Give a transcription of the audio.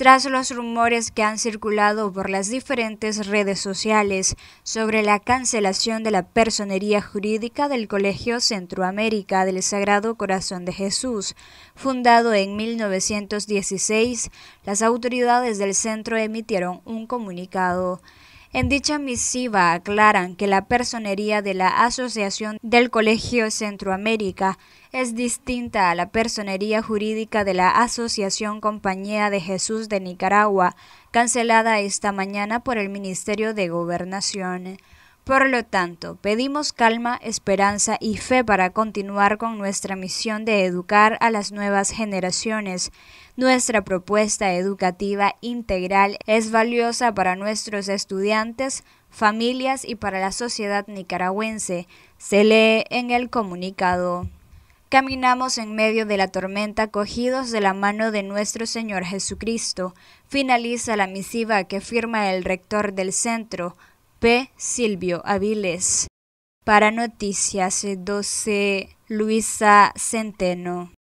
tras los rumores que han circulado por las diferentes redes sociales sobre la cancelación de la personería jurídica del Colegio Centroamérica del Sagrado Corazón de Jesús, fundado en 1916, las autoridades del centro emitieron un comunicado. En dicha misiva aclaran que la personería de la Asociación del Colegio Centroamérica es distinta a la personería jurídica de la Asociación Compañía de Jesús de Nicaragua, cancelada esta mañana por el Ministerio de Gobernación. Por lo tanto, pedimos calma, esperanza y fe para continuar con nuestra misión de educar a las nuevas generaciones. Nuestra propuesta educativa integral es valiosa para nuestros estudiantes, familias y para la sociedad nicaragüense, se lee en el comunicado. Caminamos en medio de la tormenta cogidos de la mano de nuestro Señor Jesucristo, finaliza la misiva que firma el rector del centro, P. Silvio Aviles. Para Noticias 12, Luisa Centeno.